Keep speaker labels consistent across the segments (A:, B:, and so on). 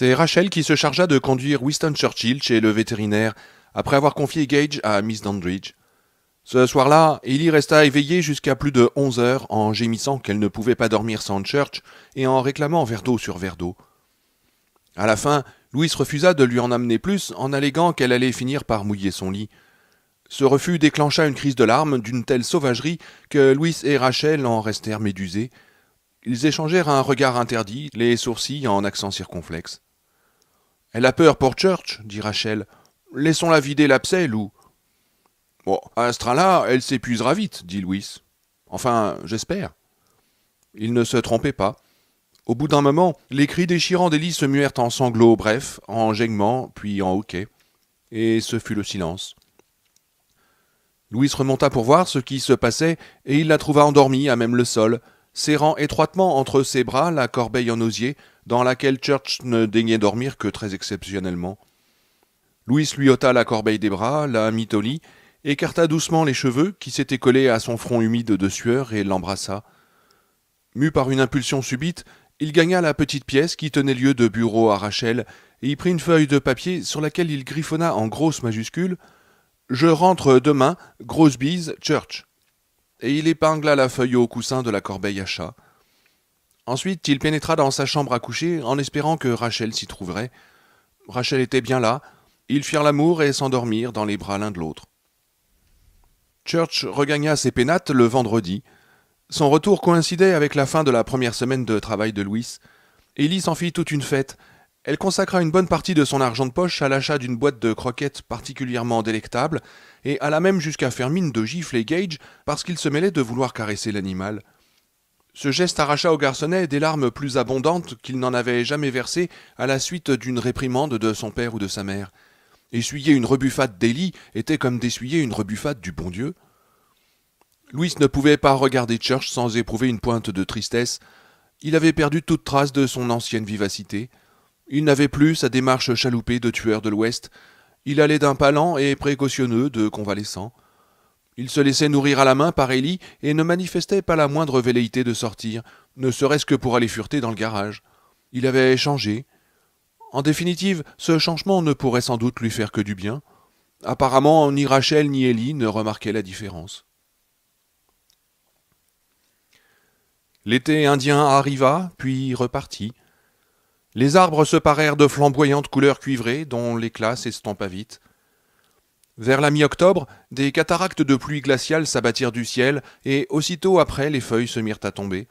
A: C'est Rachel qui se chargea de conduire Winston Churchill chez le vétérinaire, après avoir confié Gage à Miss Dandridge. Ce soir-là, Ellie resta éveillée jusqu'à plus de onze heures en gémissant qu'elle ne pouvait pas dormir sans Church et en réclamant verre d'eau sur verre d'eau. À la fin, Louis refusa de lui en amener plus en alléguant qu'elle allait finir par mouiller son lit. Ce refus déclencha une crise de larmes d'une telle sauvagerie que Louis et Rachel en restèrent médusés. Ils échangèrent un regard interdit, les sourcils en accent circonflexe. Elle a peur pour Church, dit Rachel. Laissons-la vider l'abcès, Lou. Bon, à ce train-là, elle s'épuisera vite, dit Louis. Enfin, j'espère. Il ne se trompait pas. Au bout d'un moment, les cris déchirants d'Élie se muèrent en sanglots, brefs, en gémements, puis en hoquets. Et ce fut le silence. Louis remonta pour voir ce qui se passait, et il la trouva endormie à même le sol, serrant étroitement entre ses bras la corbeille en osier, dans laquelle Church ne daignait dormir que très exceptionnellement. Louis lui ôta la corbeille des bras, la mit au lit, écarta doucement les cheveux qui s'étaient collés à son front humide de sueur et l'embrassa. Mu par une impulsion subite, il gagna la petite pièce qui tenait lieu de bureau à Rachel et y prit une feuille de papier sur laquelle il griffonna en grosses majuscules Je rentre demain, grosse bise, Church. Et il épingla la feuille au coussin de la corbeille à chat. Ensuite, il pénétra dans sa chambre à coucher en espérant que Rachel s'y trouverait. Rachel était bien là. Ils firent l'amour et s'endormirent dans les bras l'un de l'autre. Church regagna ses pénates le vendredi. Son retour coïncidait avec la fin de la première semaine de travail de Louis. Ellie s'en fit toute une fête. Elle consacra une bonne partie de son argent de poche à l'achat d'une boîte de croquettes particulièrement délectable et alla même jusqu'à faire mine de gifler Gage parce qu'il se mêlait de vouloir caresser l'animal. Ce geste arracha au garçonnet des larmes plus abondantes qu'il n'en avait jamais versées à la suite d'une réprimande de son père ou de sa mère. Essuyer une rebuffade d'Elie était comme d'essuyer une rebuffade du bon Dieu. Louis ne pouvait pas regarder Church sans éprouver une pointe de tristesse. Il avait perdu toute trace de son ancienne vivacité. Il n'avait plus sa démarche chaloupée de tueur de l'Ouest. Il allait d'un pas lent et précautionneux de convalescent. Il se laissait nourrir à la main par Ellie et ne manifestait pas la moindre velléité de sortir, ne serait-ce que pour aller fureter dans le garage. Il avait changé. En définitive, ce changement ne pourrait sans doute lui faire que du bien. Apparemment, ni Rachel ni Ellie ne remarquaient la différence. L'été indien arriva, puis repartit. Les arbres se parèrent de flamboyantes couleurs cuivrées, dont l'éclat s'estompa vite. Vers la mi-octobre, des cataractes de pluie glaciale s'abattirent du ciel, et aussitôt après les feuilles se mirent à tomber.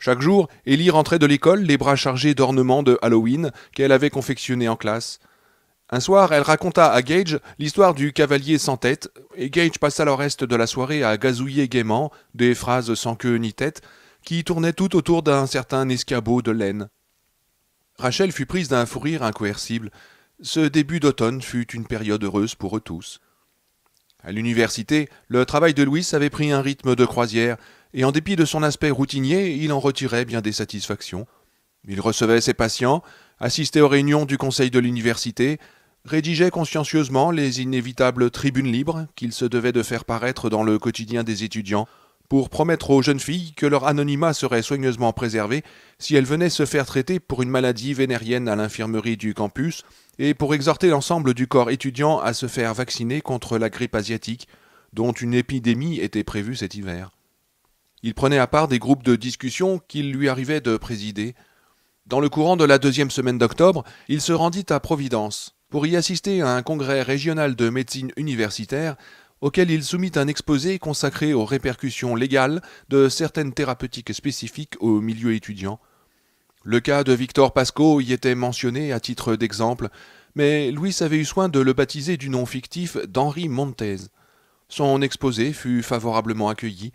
A: Chaque jour, Ellie rentrait de l'école, les bras chargés d'ornements de Halloween qu'elle avait confectionnés en classe. Un soir, elle raconta à Gage l'histoire du cavalier sans tête, et Gage passa le reste de la soirée à gazouiller gaiement des phrases sans queue ni tête, qui tournaient tout autour d'un certain escabeau de laine. Rachel fut prise d'un fou rire incoercible. Ce début d'automne fut une période heureuse pour eux tous. À l'université, le travail de Louis avait pris un rythme de croisière, et en dépit de son aspect routinier, il en retirait bien des satisfactions. Il recevait ses patients, assistait aux réunions du conseil de l'université, rédigeait consciencieusement les inévitables tribunes libres qu'il se devait de faire paraître dans le quotidien des étudiants, pour promettre aux jeunes filles que leur anonymat serait soigneusement préservé si elles venaient se faire traiter pour une maladie vénérienne à l'infirmerie du campus, et pour exhorter l'ensemble du corps étudiant à se faire vacciner contre la grippe asiatique, dont une épidémie était prévue cet hiver. Il prenait à part des groupes de discussion qu'il lui arrivait de présider. Dans le courant de la deuxième semaine d'octobre, il se rendit à Providence pour y assister à un congrès régional de médecine universitaire auquel il soumit un exposé consacré aux répercussions légales de certaines thérapeutiques spécifiques au milieu étudiant, le cas de Victor Pasco y était mentionné à titre d'exemple, mais Louis avait eu soin de le baptiser du nom fictif d'Henri Montez. Son exposé fut favorablement accueilli.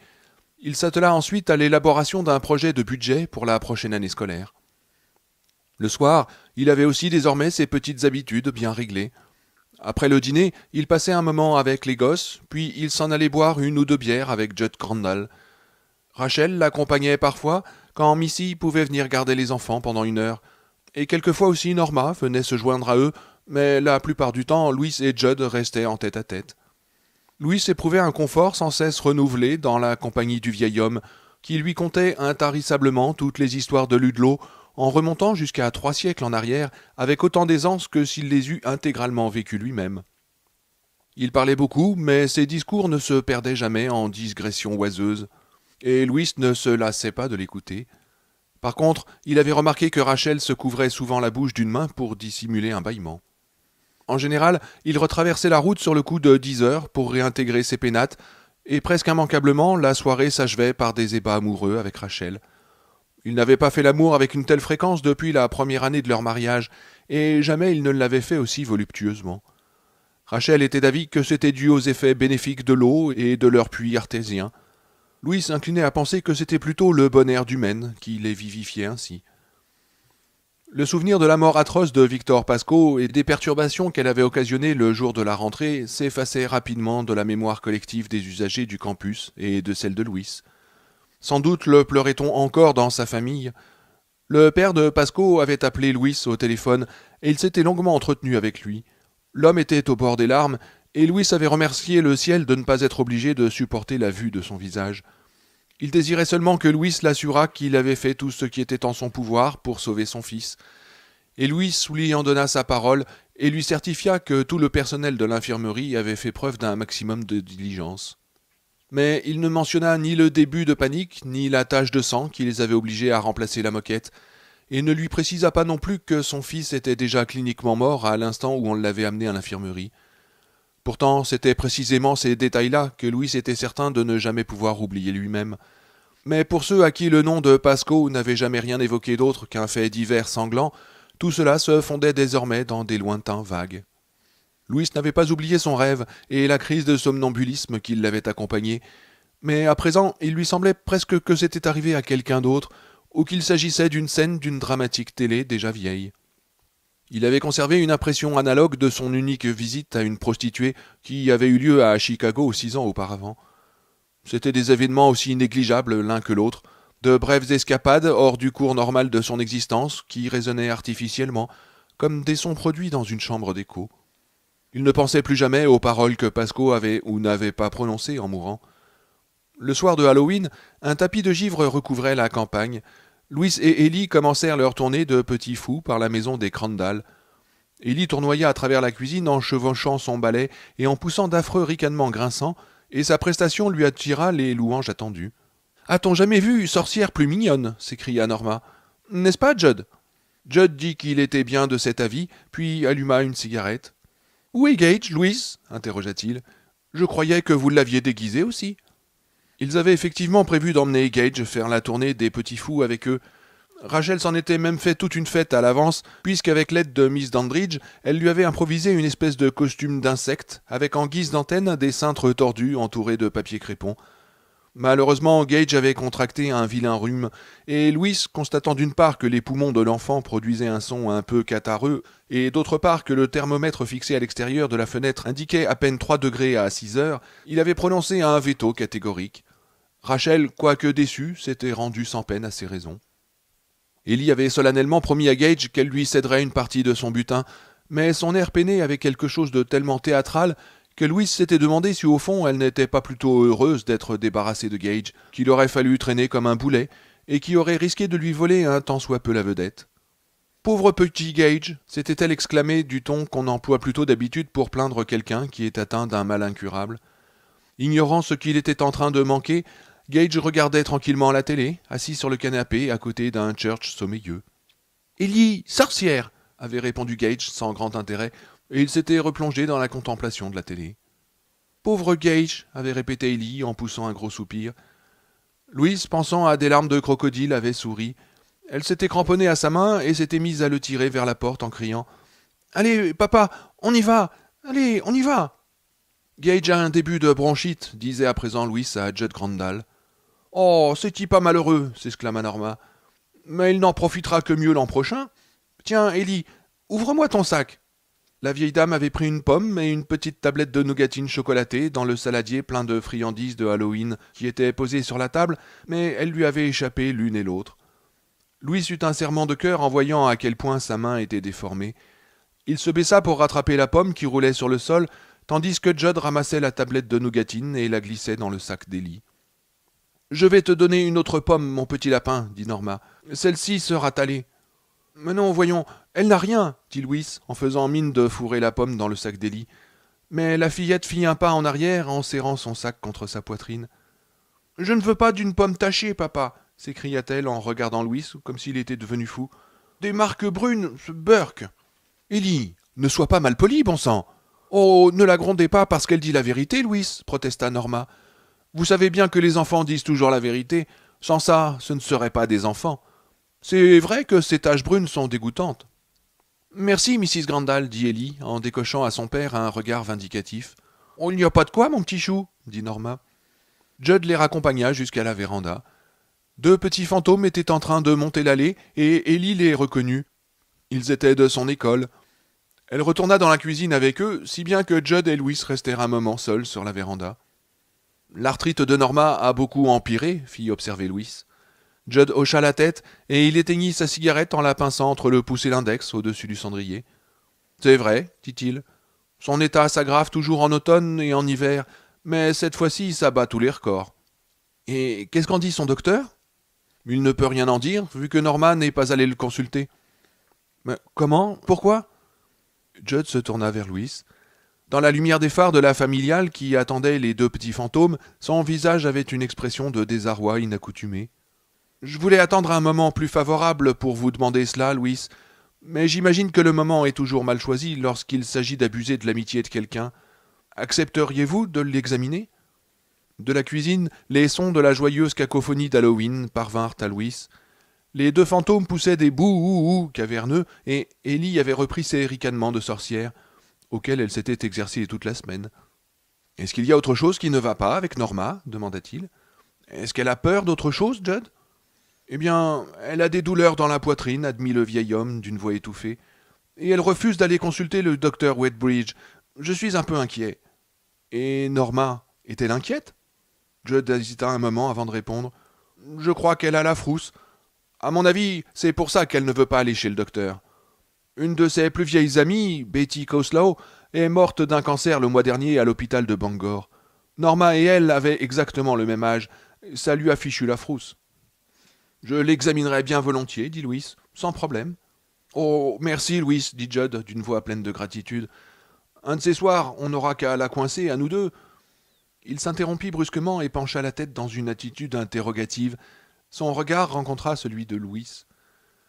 A: Il s'attela ensuite à l'élaboration d'un projet de budget pour la prochaine année scolaire. Le soir, il avait aussi désormais ses petites habitudes bien réglées. Après le dîner, il passait un moment avec les gosses, puis il s'en allait boire une ou deux bières avec Judd Crandall. Rachel l'accompagnait parfois, quand Missy pouvait venir garder les enfants pendant une heure, et quelquefois aussi Norma venait se joindre à eux, mais la plupart du temps Louis et Jud restaient en tête à tête. Louis éprouvait un confort sans cesse renouvelé dans la compagnie du vieil homme, qui lui contait intarissablement toutes les histoires de Ludlow, en remontant jusqu'à trois siècles en arrière avec autant d'aisance que s'il les eût intégralement vécues lui-même. Il parlait beaucoup, mais ses discours ne se perdaient jamais en digressions oiseuses et Louis ne se lassait pas de l'écouter. Par contre, il avait remarqué que Rachel se couvrait souvent la bouche d'une main pour dissimuler un bâillement. En général, il retraversait la route sur le coup de dix heures pour réintégrer ses pénates, et presque immanquablement, la soirée s'achevait par des ébats amoureux avec Rachel. Il n'avait pas fait l'amour avec une telle fréquence depuis la première année de leur mariage, et jamais il ne l'avait fait aussi voluptueusement. Rachel était d'avis que c'était dû aux effets bénéfiques de l'eau et de leur puits artésien. Louis s'inclinait à penser que c'était plutôt le bon air du Maine qui les vivifiait ainsi. Le souvenir de la mort atroce de Victor Pasco et des perturbations qu'elle avait occasionnées le jour de la rentrée s'effaçait rapidement de la mémoire collective des usagers du campus et de celle de Louis. Sans doute le pleurait-on encore dans sa famille. Le père de Pasco avait appelé Louis au téléphone et il s'était longuement entretenu avec lui. L'homme était au bord des larmes et Louis avait remercié le ciel de ne pas être obligé de supporter la vue de son visage. Il désirait seulement que Louis l'assurât qu'il avait fait tout ce qui était en son pouvoir pour sauver son fils. Et Louis lui en donna sa parole et lui certifia que tout le personnel de l'infirmerie avait fait preuve d'un maximum de diligence. Mais il ne mentionna ni le début de panique, ni la tache de sang qui les avait obligés à remplacer la moquette, et ne lui précisa pas non plus que son fils était déjà cliniquement mort à l'instant où on l'avait amené à l'infirmerie. Pourtant, c'était précisément ces détails-là que Louis était certain de ne jamais pouvoir oublier lui-même. Mais pour ceux à qui le nom de Pasco n'avait jamais rien évoqué d'autre qu'un fait divers sanglant, tout cela se fondait désormais dans des lointains vagues. Louis n'avait pas oublié son rêve et la crise de somnambulisme qui l'avait accompagné, mais à présent il lui semblait presque que c'était arrivé à quelqu'un d'autre, ou qu'il s'agissait d'une scène d'une dramatique télé déjà vieille. Il avait conservé une impression analogue de son unique visite à une prostituée qui avait eu lieu à Chicago six ans auparavant. C'étaient des événements aussi négligeables l'un que l'autre, de brèves escapades hors du cours normal de son existence qui résonnaient artificiellement, comme des sons produits dans une chambre d'écho. Il ne pensait plus jamais aux paroles que Pasco avait ou n'avait pas prononcées en mourant. Le soir de Halloween, un tapis de givre recouvrait la campagne, Louis et Ellie commencèrent leur tournée de petits fous par la maison des Crandall. Ellie tournoya à travers la cuisine en chevauchant son balai et en poussant d'affreux ricanements grinçants, et sa prestation lui attira les louanges attendues. A-t-on jamais vu sorcière plus mignonne s'écria Norma. N'est-ce pas, Judd Judd dit qu'il était bien de cet avis, puis alluma une cigarette. Oui, Gage, Louise interrogea-t-il. Je croyais que vous l'aviez déguisé aussi. Ils avaient effectivement prévu d'emmener Gage faire la tournée des petits fous avec eux. Rachel s'en était même fait toute une fête à l'avance, puisqu'avec l'aide de Miss Dandridge, elle lui avait improvisé une espèce de costume d'insecte, avec en guise d'antenne des cintres tordus entourés de papier crépon. Malheureusement, Gage avait contracté un vilain rhume, et Louis, constatant d'une part que les poumons de l'enfant produisaient un son un peu catareux, et d'autre part que le thermomètre fixé à l'extérieur de la fenêtre indiquait à peine 3 degrés à 6 heures, il avait prononcé un veto catégorique. Rachel, quoique déçue, s'était rendue sans peine à ses raisons. Ellie avait solennellement promis à Gage qu'elle lui céderait une partie de son butin, mais son air peiné avait quelque chose de tellement théâtral que Louise s'était demandé si au fond elle n'était pas plutôt heureuse d'être débarrassée de Gage, qu'il aurait fallu traîner comme un boulet, et qui aurait risqué de lui voler un tant soit peu la vedette. Pauvre petit Gage, s'était-elle exclamée du ton qu'on emploie plutôt d'habitude pour plaindre quelqu'un qui est atteint d'un mal incurable. Ignorant ce qu'il était en train de manquer, Gage regardait tranquillement la télé, assis sur le canapé à côté d'un church sommeilleux. Ellie, sorcière avait répondu Gage sans grand intérêt, et il s'était replongé dans la contemplation de la télé. Pauvre Gage avait répété Ellie en poussant un gros soupir. Louise, pensant à des larmes de crocodile, avait souri. Elle s'était cramponnée à sa main et s'était mise à le tirer vers la porte en criant Allez, papa, on y va Allez, on y va Gage a un début de bronchite, disait à présent Louis à Judd Oh, c'est-y pas malheureux s'exclama Norma. Mais il n'en profitera que mieux l'an prochain. Tiens, Ellie, ouvre-moi ton sac. La vieille dame avait pris une pomme et une petite tablette de nougatine chocolatée dans le saladier plein de friandises de Halloween qui étaient posées sur la table, mais elle lui avait échappé l'une et l'autre. Louis eut un serment de cœur en voyant à quel point sa main était déformée. Il se baissa pour rattraper la pomme qui roulait sur le sol, tandis que Judd ramassait la tablette de nougatine et la glissait dans le sac d'Ellie. Je vais te donner une autre pomme, mon petit lapin, dit Norma. Celle-ci sera talée. Mais non, voyons, elle n'a rien, dit Louis, en faisant mine de fourrer la pomme dans le sac d'Élie. Mais la fillette fit un pas en arrière en serrant son sac contre sa poitrine. Je ne veux pas d'une pomme tachée, papa, s'écria-t-elle en regardant Louis comme s'il était devenu fou. Des marques brunes, ce Burke. Élie, ne sois pas malpoli, bon sang. Oh, ne la grondez pas parce qu'elle dit la vérité, Louis, protesta Norma. Vous savez bien que les enfants disent toujours la vérité. Sans ça, ce ne seraient pas des enfants. C'est vrai que ces taches brunes sont dégoûtantes. Merci, Mrs. Grandal, dit Ellie, en décochant à son père un regard vindicatif. il n'y a pas de quoi, mon petit chou, dit Norma. Judd les raccompagna jusqu'à la véranda. Deux petits fantômes étaient en train de monter l'allée, et Ellie les reconnut. Ils étaient de son école. Elle retourna dans la cuisine avec eux, si bien que Judd et Louis restèrent un moment seuls sur la véranda. L'arthrite de Norma a beaucoup empiré, fit observer Louis. Judd hocha la tête et il éteignit sa cigarette en la pinçant entre le pouce et l'index au-dessus du cendrier. C'est vrai, dit-il. Son état s'aggrave toujours en automne et en hiver, mais cette fois-ci, ça bat tous les records. Et qu'est-ce qu'en dit son docteur Il ne peut rien en dire, vu que Norma n'est pas allé le consulter. Mais comment Pourquoi Judd se tourna vers Louis dans la lumière des phares de la familiale qui attendait les deux petits fantômes, son visage avait une expression de désarroi inaccoutumée. Je voulais attendre un moment plus favorable pour vous demander cela, Louis, mais j'imagine que le moment est toujours mal choisi lorsqu'il s'agit d'abuser de l'amitié de quelqu'un. Accepteriez-vous de l'examiner De la cuisine, les sons de la joyeuse cacophonie d'Halloween parvinrent à Louis. Les deux fantômes poussaient des bouh caverneux et Ellie avait repris ses ricanements de sorcière auquel elle s'était exercée toute la semaine. Est-ce qu'il y a autre chose qui ne va pas avec Norma demanda-t-il. Est-ce qu'elle a peur d'autre chose, Jud Eh bien, elle a des douleurs dans la poitrine, admit le vieil homme d'une voix étouffée, et elle refuse d'aller consulter le docteur Wedbridge. Je suis un peu inquiet. Et Norma est-elle inquiète Jud hésita un moment avant de répondre. Je crois qu'elle a la frousse. À mon avis, c'est pour ça qu'elle ne veut pas aller chez le docteur. Une de ses plus vieilles amies, Betty Koslow, est morte d'un cancer le mois dernier à l'hôpital de Bangor. Norma et elle avaient exactement le même âge. Ça lui a fichu la frousse. Je l'examinerai bien volontiers, dit Louis, sans problème. Oh, merci, Louis, dit Judd, d'une voix pleine de gratitude. Un de ces soirs, on n'aura qu'à la coincer, à nous deux. Il s'interrompit brusquement et pencha la tête dans une attitude interrogative. Son regard rencontra celui de Louis.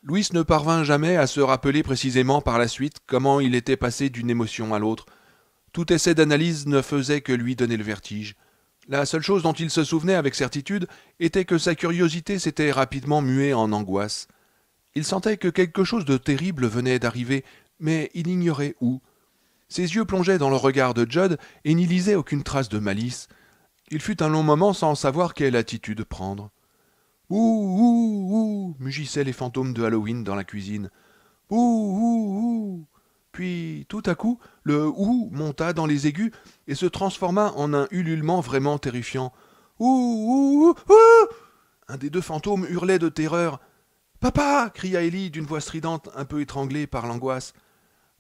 A: Louis ne parvint jamais à se rappeler précisément par la suite comment il était passé d'une émotion à l'autre. Tout essai d'analyse ne faisait que lui donner le vertige. La seule chose dont il se souvenait avec certitude était que sa curiosité s'était rapidement muée en angoisse. Il sentait que quelque chose de terrible venait d'arriver, mais il ignorait où. Ses yeux plongeaient dans le regard de Judd et n'y lisaient aucune trace de malice. Il fut un long moment sans savoir quelle attitude prendre. Ouh, ouh, ouh mugissaient les fantômes de Halloween dans la cuisine. Ouh, ouh, ouh Puis, tout à coup, le ouh monta dans les aigus et se transforma en un ululement vraiment terrifiant. Ouh, ouh, ouh, ouh Un des deux fantômes hurlait de terreur. Papa cria Ellie d'une voix stridente, un peu étranglée par l'angoisse.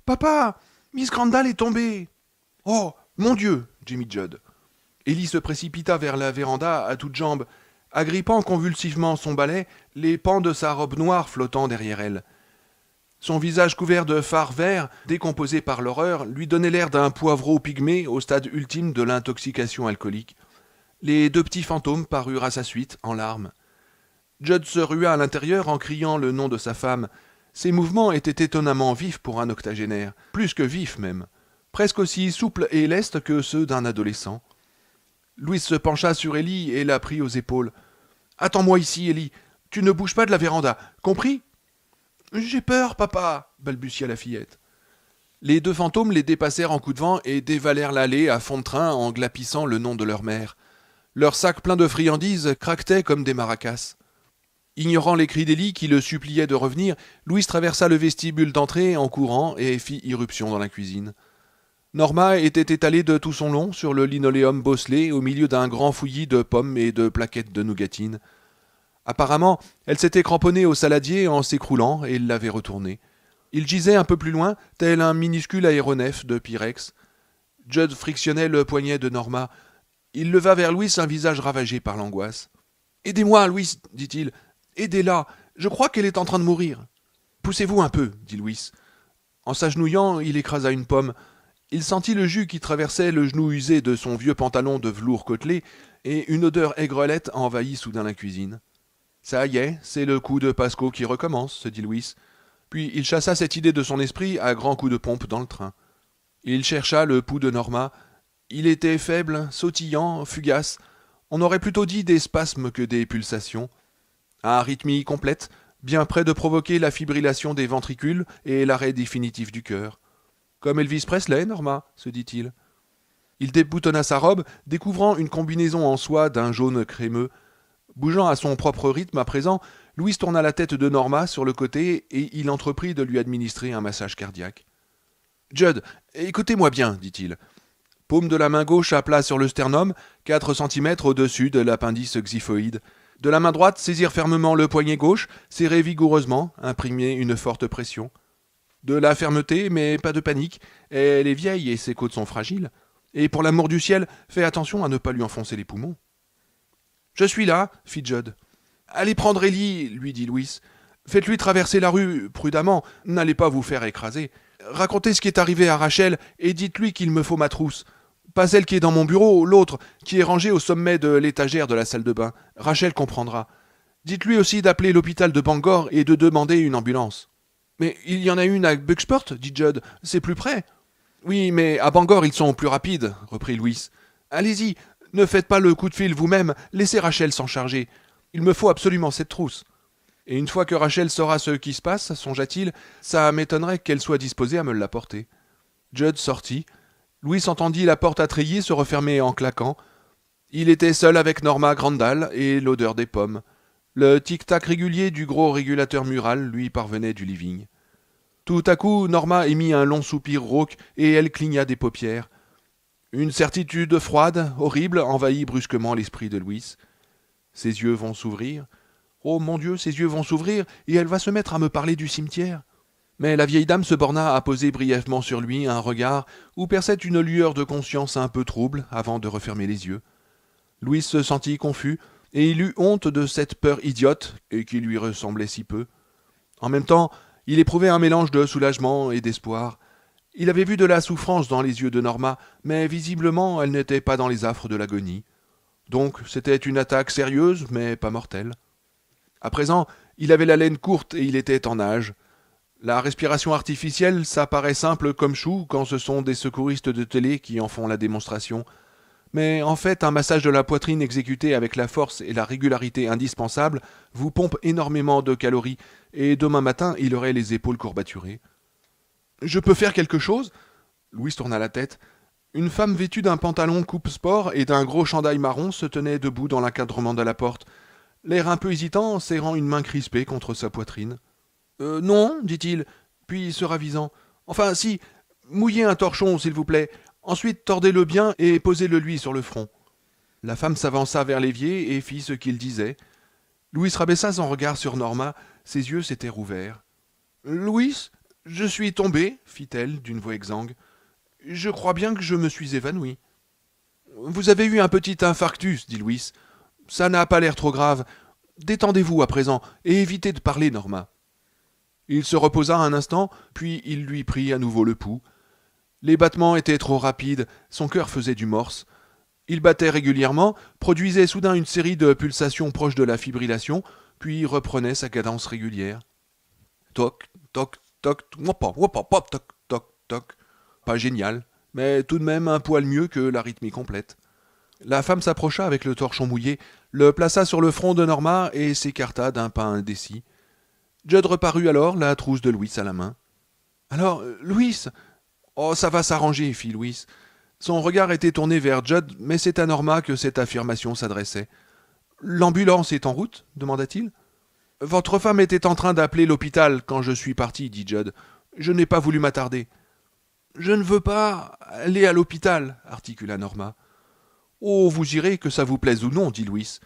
A: Papa Miss Grandall est tombée Oh mon Dieu Jimmy Judd. Ellie se précipita vers la véranda à toutes jambes agrippant convulsivement son balai, les pans de sa robe noire flottant derrière elle. Son visage couvert de phares verts, décomposé par l'horreur, lui donnait l'air d'un poivreau pygmé au stade ultime de l'intoxication alcoolique. Les deux petits fantômes parurent à sa suite, en larmes. Judd se rua à l'intérieur en criant le nom de sa femme. Ses mouvements étaient étonnamment vifs pour un octogénaire, plus que vifs même, presque aussi souples et lestes que ceux d'un adolescent. Louise se pencha sur Ellie et la prit aux épaules. Attends-moi ici, Ellie. Tu ne bouges pas de la véranda, compris J'ai peur, papa, balbutia la fillette. Les deux fantômes les dépassèrent en coup de vent et dévalèrent l'allée à fond de train en glapissant le nom de leur mère. Leurs sacs pleins de friandises craquetaient comme des maracas. Ignorant les cris d'Élie qui le suppliait de revenir, Louise traversa le vestibule d'entrée en courant et fit irruption dans la cuisine. Norma était étalée de tout son long sur le linoléum bosselé au milieu d'un grand fouillis de pommes et de plaquettes de nougatine. Apparemment, elle s'était cramponnée au saladier en s'écroulant et l'avait retournée. Il gisait un peu plus loin, tel un minuscule aéronef de Pyrex. Jud frictionnait le poignet de Norma. Il leva vers Louis un visage ravagé par l'angoisse. Aidez-moi, Louis, dit-il. Aidez-la. Je crois qu'elle est en train de mourir. Poussez-vous un peu, dit Louis. En s'agenouillant, il écrasa une pomme. Il sentit le jus qui traversait le genou usé de son vieux pantalon de velours côtelé, et une odeur aigrelette envahit soudain la cuisine. Ça y est, c'est le coup de Pasco qui recommence, se dit Louis. Puis il chassa cette idée de son esprit à grands coups de pompe dans le train. Il chercha le pouls de Norma. Il était faible, sautillant, fugace. On aurait plutôt dit des spasmes que des pulsations. À rythmie complète, bien près de provoquer la fibrillation des ventricules et l'arrêt définitif du cœur. Comme Elvis Presley, Norma, se dit-il. Il déboutonna sa robe, découvrant une combinaison en soie d'un jaune crémeux. Bougeant à son propre rythme à présent, Louise tourna la tête de Norma sur le côté et il entreprit de lui administrer un massage cardiaque. Judd, écoutez-moi bien, dit-il. Paume de la main gauche à plat sur le sternum, 4 cm au-dessus de l'appendice xyphoïde. De la main droite, saisir fermement le poignet gauche, serrer vigoureusement, imprimer une forte pression de la fermeté, mais pas de panique. Elle est vieille et ses côtes sont fragiles. Et pour l'amour du ciel, fais attention à ne pas lui enfoncer les poumons. Je suis là, fit Judd. Allez prendre Ellie, lui dit Louis. Faites-lui traverser la rue, prudemment, n'allez pas vous faire écraser. Racontez ce qui est arrivé à Rachel et dites-lui qu'il me faut ma trousse. Pas celle qui est dans mon bureau, l'autre, qui est rangée au sommet de l'étagère de la salle de bain. Rachel comprendra. Dites-lui aussi d'appeler l'hôpital de Bangor et de demander une ambulance. Mais il y en a une à Buxport, » dit Judd. C'est plus près. Oui, mais à Bangor, ils sont plus rapides, reprit Louis. Allez-y, ne faites pas le coup de fil vous-même, laissez Rachel s'en charger. Il me faut absolument cette trousse. Et une fois que Rachel saura ce qui se passe, songea-t-il, ça m'étonnerait qu'elle soit disposée à me l'apporter. Judd sortit. Louis entendit la porte à treillis se refermer en claquant. Il était seul avec Norma Grandal et l'odeur des pommes. Le tic-tac régulier du gros régulateur mural lui parvenait du living. Tout à coup, Norma émit un long soupir rauque et elle cligna des paupières. Une certitude froide, horrible, envahit brusquement l'esprit de Louis. Ses yeux vont s'ouvrir. Oh mon Dieu, ses yeux vont s'ouvrir et elle va se mettre à me parler du cimetière. Mais la vieille dame se borna à poser brièvement sur lui un regard où perçait une lueur de conscience un peu trouble avant de refermer les yeux. Louis se sentit confus, et il eut honte de cette peur idiote, et qui lui ressemblait si peu. En même temps, il éprouvait un mélange de soulagement et d'espoir. Il avait vu de la souffrance dans les yeux de Norma, mais visiblement elle n'était pas dans les affres de l'agonie. Donc c'était une attaque sérieuse, mais pas mortelle. À présent, il avait la laine courte et il était en âge. La respiration artificielle, ça paraît simple comme chou quand ce sont des secouristes de télé qui en font la démonstration mais en fait un massage de la poitrine exécuté avec la force et la régularité indispensables vous pompe énormément de calories, et demain matin il aurait les épaules courbaturées. Je peux faire quelque chose Louise tourna la tête. Une femme vêtue d'un pantalon coupe sport et d'un gros chandail marron se tenait debout dans l'encadrement de la porte, l'air un peu hésitant, serrant une main crispée contre sa poitrine. Euh, non, dit-il, puis se ravisant. Enfin, si, mouillez un torchon, s'il vous plaît, Ensuite, tordez-le bien et posez-le lui sur le front. La femme s'avança vers l'évier et fit ce qu'il disait. Louis rabaissa son regard sur Norma, ses yeux s'étaient rouverts. Louis, je suis tombé, fit-elle d'une voix exsangue. Je crois bien que je me suis évanouie. Vous avez eu un petit infarctus, dit Louis. Ça n'a pas l'air trop grave. Détendez-vous à présent et évitez de parler, Norma. Il se reposa un instant, puis il lui prit à nouveau le pouls. Les battements étaient trop rapides, son cœur faisait du morse. Il battait régulièrement, produisait soudain une série de pulsations proches de la fibrillation, puis reprenait sa cadence régulière. Toc, toc, toc, wop, wop, pop, toc, toc, toc. Pas génial, mais tout de même un poil mieux que la rythmie complète. La femme s'approcha avec le torchon mouillé, le plaça sur le front de Norma et s'écarta d'un pas indécis. Jud reparut alors, la trousse de Louis à la main. Alors, euh, Louis, Oh, ça va s'arranger, fit Louis. Son regard était tourné vers Judd, mais c'est à Norma que cette affirmation s'adressait. L'ambulance est en route demanda-t-il. Votre femme était en train d'appeler l'hôpital quand je suis parti, dit Judd. Je n'ai pas voulu m'attarder. Je ne veux pas aller à l'hôpital, articula Norma. Oh, vous irez, que ça vous plaise ou non, dit Louis.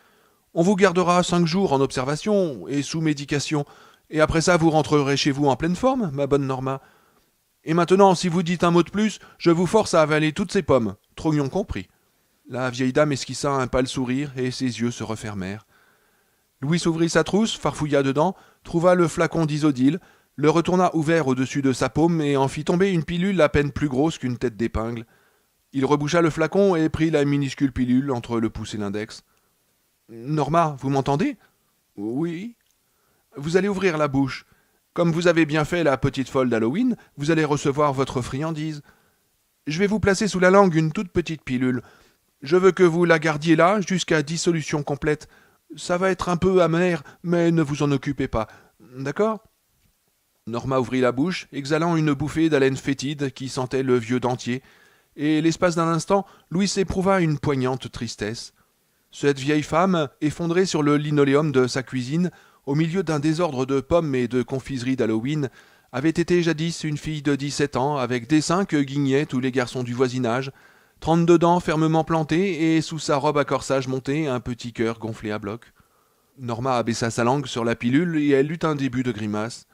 A: On vous gardera cinq jours en observation et sous médication, et après ça vous rentrerez chez vous en pleine forme, ma bonne Norma. Et maintenant, si vous dites un mot de plus, je vous force à avaler toutes ces pommes. Trognon compris. La vieille dame esquissa un pâle sourire et ses yeux se refermèrent. Louis s'ouvrit sa trousse, farfouilla dedans, trouva le flacon d'isodile, le retourna ouvert au-dessus de sa paume et en fit tomber une pilule à peine plus grosse qu'une tête d'épingle. Il reboucha le flacon et prit la minuscule pilule entre le pouce et l'index. Norma, vous m'entendez Oui. Vous allez ouvrir la bouche. Comme vous avez bien fait la petite folle d'Halloween, vous allez recevoir votre friandise. Je vais vous placer sous la langue une toute petite pilule. Je veux que vous la gardiez là jusqu'à dissolution complète. Ça va être un peu amer, mais ne vous en occupez pas. D'accord Norma ouvrit la bouche, exhalant une bouffée d'haleine fétide qui sentait le vieux dentier, et l'espace d'un instant, Louis éprouva une poignante tristesse. Cette vieille femme, effondrée sur le linoléum de sa cuisine, au milieu d'un désordre de pommes et de confiseries d'Halloween, avait été jadis une fille de 17 ans, avec des seins que guignaient tous les garçons du voisinage, trente deux dents fermement plantées et sous sa robe à corsage montée, un petit cœur gonflé à bloc. Norma abaissa sa langue sur la pilule et elle eut un début de grimace.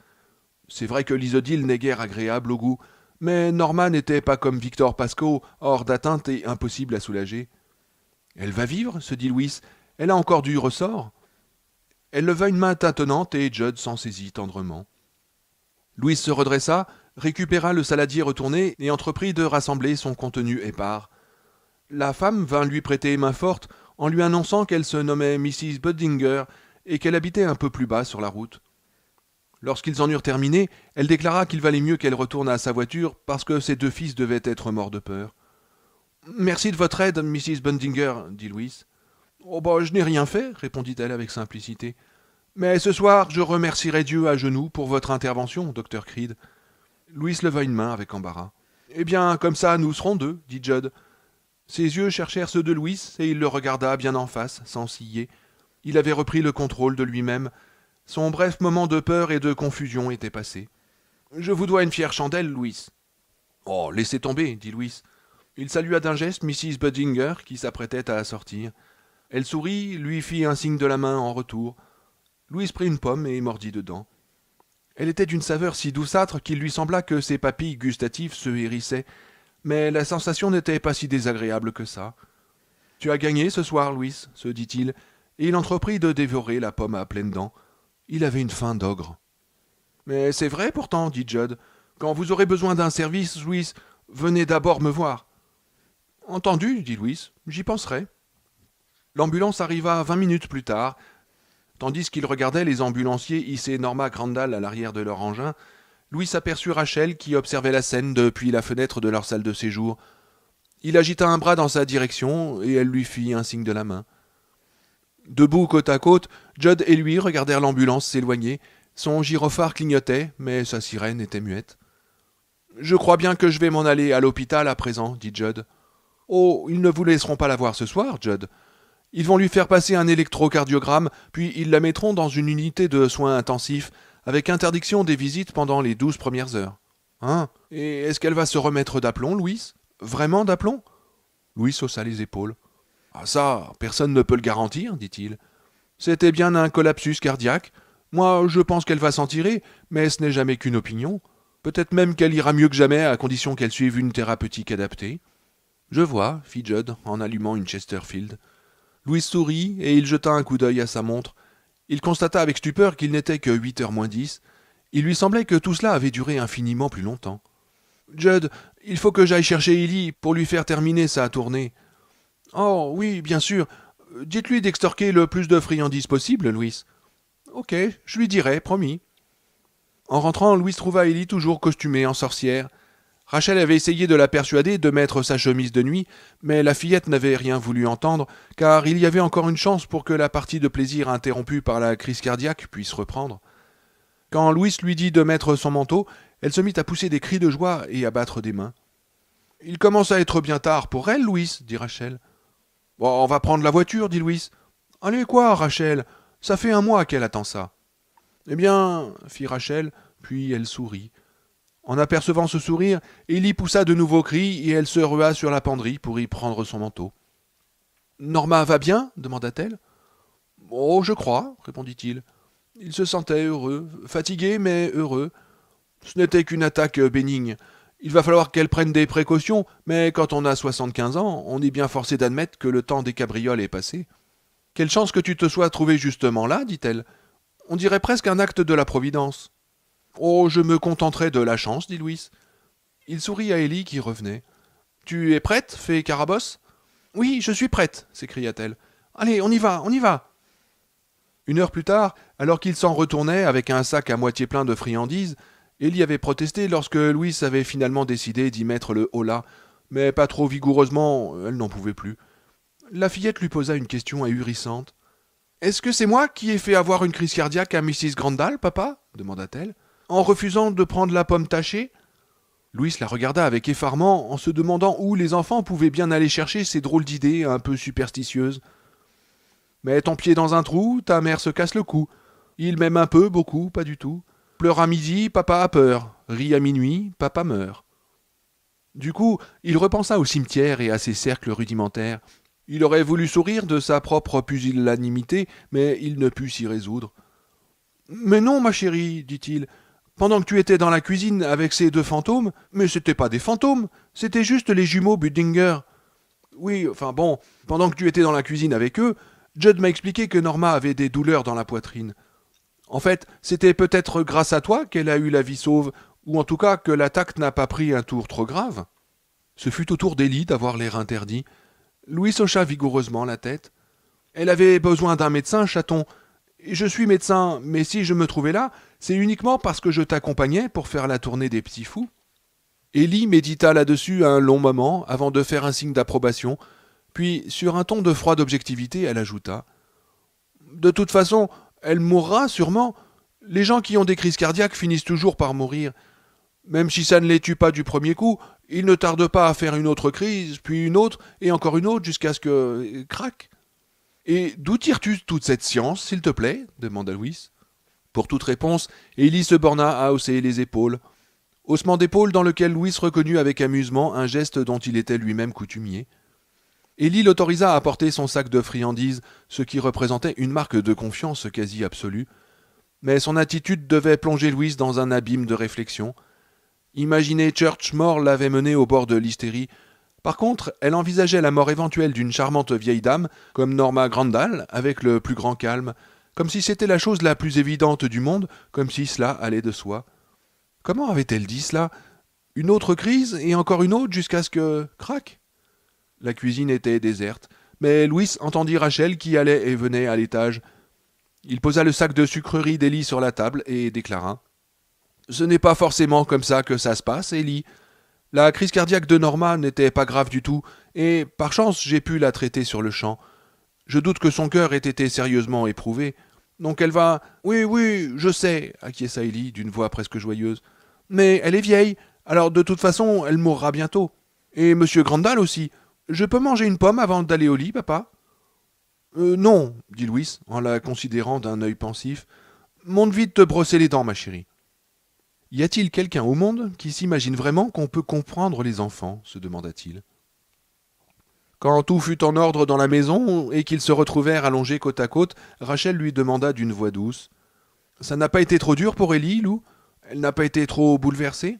A: C'est vrai que l'isodile n'est guère agréable au goût, mais Norma n'était pas comme Victor Pasco, hors d'atteinte et impossible à soulager. Elle va vivre, se dit Louis, elle a encore du ressort. Elle leva une main tâtonnante et Jud s'en saisit tendrement. Louise se redressa, récupéra le saladier retourné et entreprit de rassembler son contenu épars. La femme vint lui prêter main forte en lui annonçant qu'elle se nommait Mrs. Bundinger et qu'elle habitait un peu plus bas sur la route. Lorsqu'ils en eurent terminé, elle déclara qu'il valait mieux qu'elle retourne à sa voiture parce que ses deux fils devaient être morts de peur. Merci de votre aide, Mrs. Bundinger, dit Louise. Oh, bah, je n'ai rien fait, répondit-elle avec simplicité. Mais ce soir, je remercierai Dieu à genoux pour votre intervention, docteur Creed. Louis leva une main avec embarras. Eh bien, comme ça, nous serons deux, dit Judd. Ses yeux cherchèrent ceux de Louis, et il le regarda bien en face, sans yer. Il avait repris le contrôle de lui-même. Son bref moment de peur et de confusion était passé. Je vous dois une fière chandelle, Louis. Oh, laissez tomber, dit Louis. Il salua d'un geste Mrs. Budinger, qui s'apprêtait à sortir. Elle sourit, lui fit un signe de la main en retour. Louis prit une pomme et mordit dedans. Elle était d'une saveur si douceâtre qu'il lui sembla que ses papilles gustatives se hérissaient, mais la sensation n'était pas si désagréable que ça. Tu as gagné ce soir, Louis, se dit-il, et il entreprit de dévorer la pomme à pleines dents. Il avait une faim d'ogre. Mais c'est vrai pourtant, dit Judd. Quand vous aurez besoin d'un service, Louis, venez d'abord me voir. Entendu, dit Louis, j'y penserai. L'ambulance arriva vingt minutes plus tard. Tandis qu'il regardait les ambulanciers hisser Norma Grandal à l'arrière de leur engin, Louis aperçut Rachel qui observait la scène depuis la fenêtre de leur salle de séjour. Il agita un bras dans sa direction et elle lui fit un signe de la main. Debout côte à côte, Judd et lui regardèrent l'ambulance s'éloigner. Son gyrophare clignotait, mais sa sirène était muette. Je crois bien que je vais m'en aller à l'hôpital à présent, dit Judd. Oh, ils ne vous laisseront pas la voir ce soir, Judd. Ils vont lui faire passer un électrocardiogramme, puis ils la mettront dans une unité de soins intensifs, avec interdiction des visites pendant les douze premières heures. Hein Et est-ce qu'elle va se remettre d'aplomb, Louis Vraiment d'aplomb Louis haussa les épaules. Ah ça, personne ne peut le garantir, dit-il. C'était bien un collapsus cardiaque. Moi, je pense qu'elle va s'en tirer, mais ce n'est jamais qu'une opinion. Peut-être même qu'elle ira mieux que jamais à condition qu'elle suive une thérapeutique adaptée. Je vois, fit Judd en allumant une Chesterfield. Louis sourit, et il jeta un coup d'œil à sa montre. Il constata avec stupeur qu'il n'était que huit heures moins dix. Il lui semblait que tout cela avait duré infiniment plus longtemps. Judd, il faut que j'aille chercher Ellie pour lui faire terminer sa tournée. Oh oui, bien sûr. Dites-lui d'extorquer le plus de friandises possible, Louis. Ok, je lui dirai, promis. En rentrant, Louis trouva Ellie toujours costumée en sorcière, Rachel avait essayé de la persuader de mettre sa chemise de nuit, mais la fillette n'avait rien voulu entendre, car il y avait encore une chance pour que la partie de plaisir interrompue par la crise cardiaque puisse reprendre. Quand Louis lui dit de mettre son manteau, elle se mit à pousser des cris de joie et à battre des mains. Il commence à être bien tard pour elle, Louis, dit Rachel. on va prendre la voiture, dit Louis. Allez quoi, Rachel Ça fait un mois qu'elle attend ça. Eh bien, fit Rachel, puis elle sourit. En apercevant ce sourire, y poussa de nouveaux cris et elle se rua sur la penderie pour y prendre son manteau. Norma va bien demanda-t-elle. Oh, je crois, répondit-il. Il se sentait heureux, fatigué mais heureux. Ce n'était qu'une attaque bénigne. Il va falloir qu'elle prenne des précautions, mais quand on a soixante-quinze ans, on est bien forcé d'admettre que le temps des cabrioles est passé. Quelle chance que tu te sois trouvé justement là, dit-elle. On dirait presque un acte de la Providence. Oh, je me contenterai de la chance, dit Louis. Il sourit à Ellie qui revenait. Tu es prête, fait Carabosse Oui, je suis prête, s'écria-t-elle. Allez, on y va, on y va Une heure plus tard, alors qu'il s'en retournait avec un sac à moitié plein de friandises, Ellie avait protesté lorsque Louis avait finalement décidé d'y mettre le holà, mais pas trop vigoureusement, elle n'en pouvait plus. La fillette lui posa une question ahurissante. Est-ce que c'est moi qui ai fait avoir une crise cardiaque à Mrs. Grandal, papa demanda-t-elle en refusant de prendre la pomme tachée Louis la regarda avec effarement en se demandant où les enfants pouvaient bien aller chercher ces drôles d'idées un peu superstitieuses. Mets ton pied dans un trou, ta mère se casse le cou. Il m'aime un peu, beaucoup, pas du tout. Pleure à midi, papa a peur. Rit à minuit, papa meurt. Du coup, il repensa au cimetière et à ses cercles rudimentaires. Il aurait voulu sourire de sa propre pusillanimité, mais il ne put s'y résoudre. Mais non, ma chérie, dit-il, pendant que tu étais dans la cuisine avec ces deux fantômes, mais c'était pas des fantômes, c'était juste les jumeaux Budinger. Oui, enfin bon, pendant que tu étais dans la cuisine avec eux, Judd m'a expliqué que Norma avait des douleurs dans la poitrine. En fait, c'était peut-être grâce à toi qu'elle a eu la vie sauve, ou en tout cas que l'attaque n'a pas pris un tour trop grave. Ce fut au tour d'Elie d'avoir l'air interdit. Louis hocha vigoureusement la tête. Elle avait besoin d'un médecin, chaton, je suis médecin, mais si je me trouvais là, c'est uniquement parce que je t'accompagnais pour faire la tournée des petits fous. Ellie médita là-dessus un long moment avant de faire un signe d'approbation, puis, sur un ton de froide objectivité, elle ajouta De toute façon, elle mourra sûrement. Les gens qui ont des crises cardiaques finissent toujours par mourir. Même si ça ne les tue pas du premier coup, ils ne tardent pas à faire une autre crise, puis une autre, et encore une autre, jusqu'à ce que. Euh, craque. » Et d'où tires-tu toute cette science, s'il te plaît demanda Louis. Pour toute réponse, Élie se borna à hausser les épaules. Haussement d'épaules dans lequel Louis reconnut avec amusement un geste dont il était lui-même coutumier. Élie l'autorisa à porter son sac de friandises, ce qui représentait une marque de confiance quasi absolue. Mais son attitude devait plonger Louis dans un abîme de réflexion. Imaginer Churchmore l'avait mené au bord de l'hystérie, par contre, elle envisageait la mort éventuelle d'une charmante vieille dame, comme Norma Grandal, avec le plus grand calme, comme si c'était la chose la plus évidente du monde, comme si cela allait de soi. Comment avait-elle dit cela Une autre crise et encore une autre jusqu'à ce que. Crac La cuisine était déserte, mais Louis entendit Rachel qui allait et venait à l'étage. Il posa le sac de sucreries d'Elie sur la table et déclara Ce n'est pas forcément comme ça que ça se passe, Élie. La crise cardiaque de Norma n'était pas grave du tout, et par chance j'ai pu la traiter sur le champ. Je doute que son cœur ait été sérieusement éprouvé. Donc elle va. Oui, oui, je sais, acquiesça Ellie d'une voix presque joyeuse. Mais elle est vieille, alors de toute façon, elle mourra bientôt. Et monsieur Grandal aussi. Je peux manger une pomme avant d'aller au lit, papa euh, Non, dit Louis, en la considérant d'un œil pensif. Monte vite te brosser les dents, ma chérie. Y a-t-il quelqu'un au monde qui s'imagine vraiment qu'on peut comprendre les enfants se demanda-t-il. Quand tout fut en ordre dans la maison et qu'ils se retrouvèrent allongés côte à côte, Rachel lui demanda d'une voix douce Ça n'a pas été trop dur pour Ellie, Lou Elle n'a pas été trop bouleversée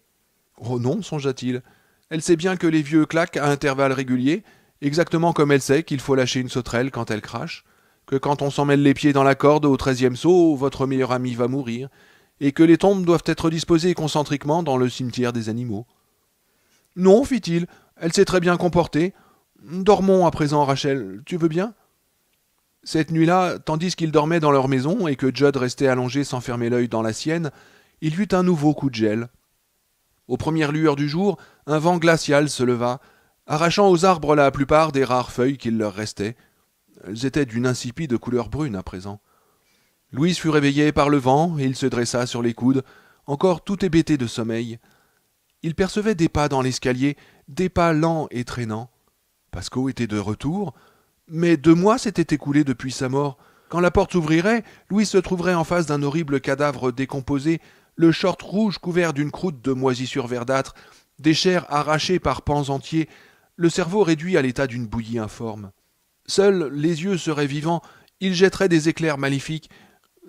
A: Oh non, songea-t-il. Elle sait bien que les vieux claquent à intervalles réguliers, exactement comme elle sait qu'il faut lâcher une sauterelle quand elle crache, que quand on s'emmêle les pieds dans la corde au treizième saut, votre meilleur ami va mourir, et que les tombes doivent être disposées concentriquement dans le cimetière des animaux. Non, fit-il, elle s'est très bien comportée. Dormons à présent, Rachel, tu veux bien Cette nuit-là, tandis qu'ils dormaient dans leur maison et que Jud restait allongé sans fermer l'œil dans la sienne, il y eut un nouveau coup de gel. Aux premières lueurs du jour, un vent glacial se leva, arrachant aux arbres la plupart des rares feuilles qu'il leur restait. Elles étaient d'une insipide couleur brune à présent. Louise fut réveillé par le vent, et il se dressa sur les coudes, encore tout hébété de sommeil. Il percevait des pas dans l'escalier, des pas lents et traînants. Pasco était de retour, mais deux mois s'étaient écoulés depuis sa mort. Quand la porte s'ouvrirait, Louis se trouverait en face d'un horrible cadavre décomposé, le short rouge couvert d'une croûte de moisissures verdâtres, des chairs arrachées par pans entiers, le cerveau réduit à l'état d'une bouillie informe. Seuls les yeux seraient vivants, ils jetteraient des éclairs maléfiques,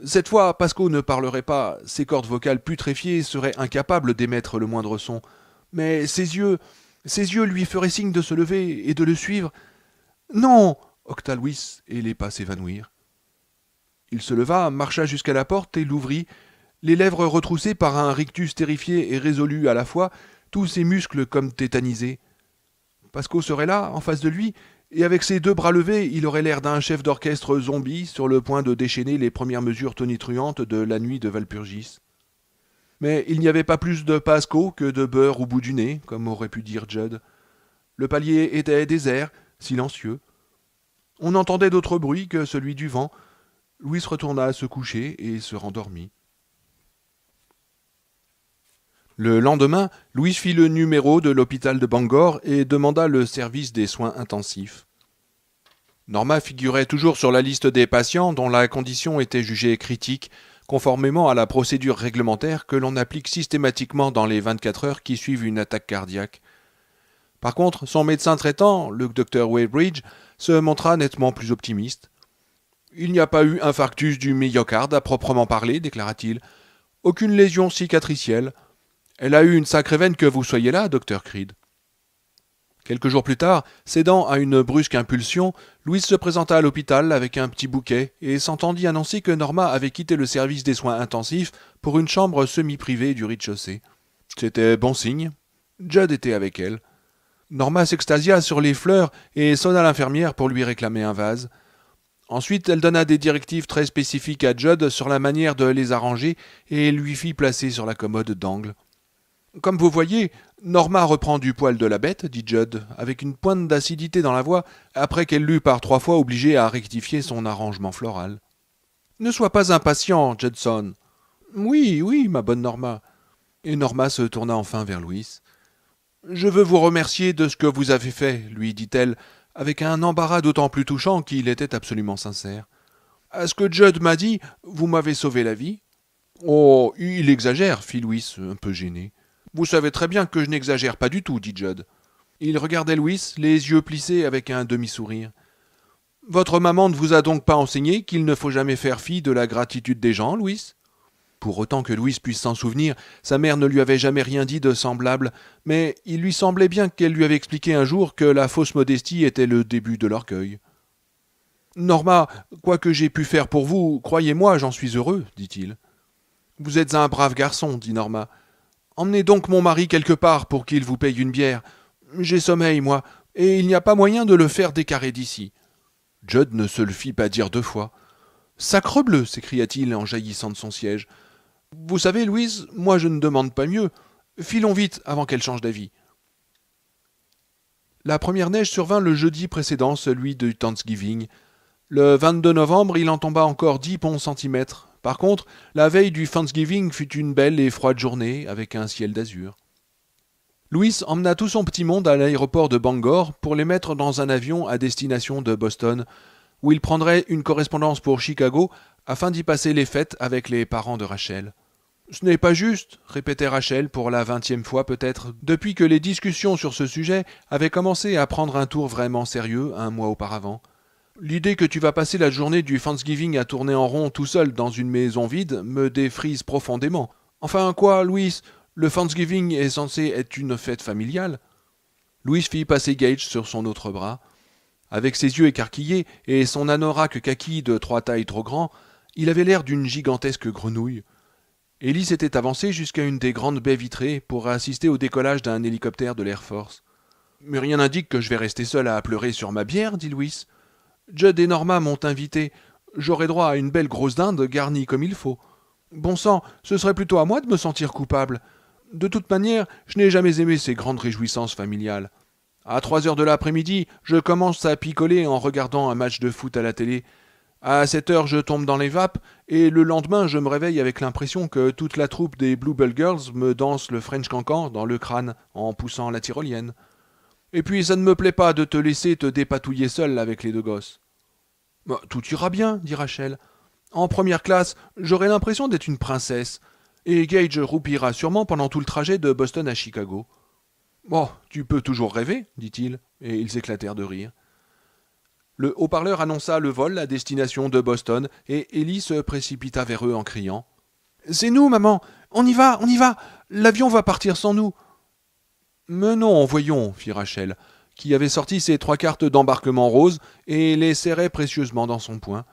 A: cette fois, Pasco ne parlerait pas, ses cordes vocales putréfiées seraient incapables d'émettre le moindre son. Mais ses yeux, ses yeux lui feraient signe de se lever et de le suivre. Non Louis, et les pas s'évanouirent. Il se leva, marcha jusqu'à la porte et l'ouvrit, les lèvres retroussées par un rictus terrifié et résolu à la fois, tous ses muscles comme tétanisés. Pasco serait là, en face de lui, et avec ses deux bras levés, il aurait l'air d'un chef d'orchestre zombie sur le point de déchaîner les premières mesures tonitruantes de la nuit de Valpurgis. Mais il n'y avait pas plus de pasco que de beurre au bout du nez, comme aurait pu dire Judd. Le palier était désert, silencieux. On entendait d'autres bruits que celui du vent. Louis retourna se coucher et se rendormit. Le lendemain, Louise fit le numéro de l'hôpital de Bangor et demanda le service des soins intensifs. Norma figurait toujours sur la liste des patients dont la condition était jugée critique, conformément à la procédure réglementaire que l'on applique systématiquement dans les 24 heures qui suivent une attaque cardiaque. Par contre, son médecin traitant, le docteur Weybridge, se montra nettement plus optimiste. Il n'y a pas eu infarctus du myocarde à proprement parler, déclara-t-il. Aucune lésion cicatricielle. Elle a eu une sacrée veine que vous soyez là, docteur Creed. Quelques jours plus tard, cédant à une brusque impulsion, Louise se présenta à l'hôpital avec un petit bouquet et s'entendit annoncer que Norma avait quitté le service des soins intensifs pour une chambre semi-privée du rez-de-chaussée. C'était bon signe. Judd était avec elle. Norma s'extasia sur les fleurs et sonna l'infirmière pour lui réclamer un vase. Ensuite, elle donna des directives très spécifiques à Judd sur la manière de les arranger et lui fit placer sur la commode d'angle. Comme vous voyez, Norma reprend du poil de la bête, dit Judd, avec une pointe d'acidité dans la voix, après qu'elle l'eut par trois fois obligée à rectifier son arrangement floral. Ne sois pas impatient, Judson. Oui, oui, ma bonne Norma. Et Norma se tourna enfin vers Louis. Je veux vous remercier de ce que vous avez fait, lui dit-elle, avec un embarras d'autant plus touchant qu'il était absolument sincère. À ce que Judd m'a dit, vous m'avez sauvé la vie. Oh, il exagère, fit Louis, un peu gêné. Vous savez très bien que je n'exagère pas du tout, dit Judd. Il regardait Louis, les yeux plissés avec un demi-sourire. Votre maman ne vous a donc pas enseigné qu'il ne faut jamais faire fi de la gratitude des gens, Louis Pour autant que Louis puisse s'en souvenir, sa mère ne lui avait jamais rien dit de semblable, mais il lui semblait bien qu'elle lui avait expliqué un jour que la fausse modestie était le début de l'orgueil. Norma, quoi que j'ai pu faire pour vous, croyez-moi, j'en suis heureux, dit-il. Vous êtes un brave garçon, dit Norma. Emmenez donc mon mari quelque part pour qu'il vous paye une bière. J'ai sommeil, moi, et il n'y a pas moyen de le faire décarrer d'ici. Judd ne se le fit pas dire deux fois. Sacrebleu s'écria-t-il en jaillissant de son siège. Vous savez, Louise, moi je ne demande pas mieux. Filons vite avant qu'elle change d'avis. La première neige survint le jeudi précédent, celui du Thanksgiving. Le 22 novembre, il en tomba encore dix ponts centimètres, par contre, la veille du Thanksgiving fut une belle et froide journée avec un ciel d'azur. Louis emmena tout son petit monde à l'aéroport de Bangor pour les mettre dans un avion à destination de Boston, où il prendrait une correspondance pour Chicago afin d'y passer les fêtes avec les parents de Rachel. Ce n'est pas juste, répétait Rachel pour la vingtième fois peut-être, depuis que les discussions sur ce sujet avaient commencé à prendre un tour vraiment sérieux un mois auparavant. L'idée que tu vas passer la journée du Thanksgiving à tourner en rond tout seul dans une maison vide me défrise profondément. Enfin quoi, Louis Le Thanksgiving est censé être une fête familiale. Louis fit passer Gage sur son autre bras. Avec ses yeux écarquillés et son anorak kaki de trois tailles trop grands, il avait l'air d'une gigantesque grenouille. Ellie s'était avancée jusqu'à une des grandes baies vitrées pour assister au décollage d'un hélicoptère de l'Air Force. Mais rien n'indique que je vais rester seul à pleurer sur ma bière, dit Louis. Judd et Norma m'ont invité. J'aurai droit à une belle grosse dinde garnie comme il faut. Bon sang, ce serait plutôt à moi de me sentir coupable. De toute manière, je n'ai jamais aimé ces grandes réjouissances familiales. À trois heures de l'après-midi, je commence à picoler en regardant un match de foot à la télé. À sept heures, je tombe dans les vapes, et le lendemain, je me réveille avec l'impression que toute la troupe des Bluebell Girls me danse le French Cancan dans le crâne en poussant la tyrolienne. Et puis ça ne me plaît pas de te laisser te dépatouiller seul avec les deux gosses. Bah, tout ira bien, dit Rachel. En première classe, j'aurai l'impression d'être une princesse, et Gage roupira sûrement pendant tout le trajet de Boston à Chicago. Bon, oh, tu peux toujours rêver, dit-il, et ils éclatèrent de rire. Le haut-parleur annonça le vol à destination de Boston, et Ellie se précipita vers eux en criant. C'est nous, maman. On y va, on y va. L'avion va partir sans nous. Mais non, voyons, fit Rachel, qui avait sorti ses trois cartes d'embarquement rose et les serrait précieusement dans son poing.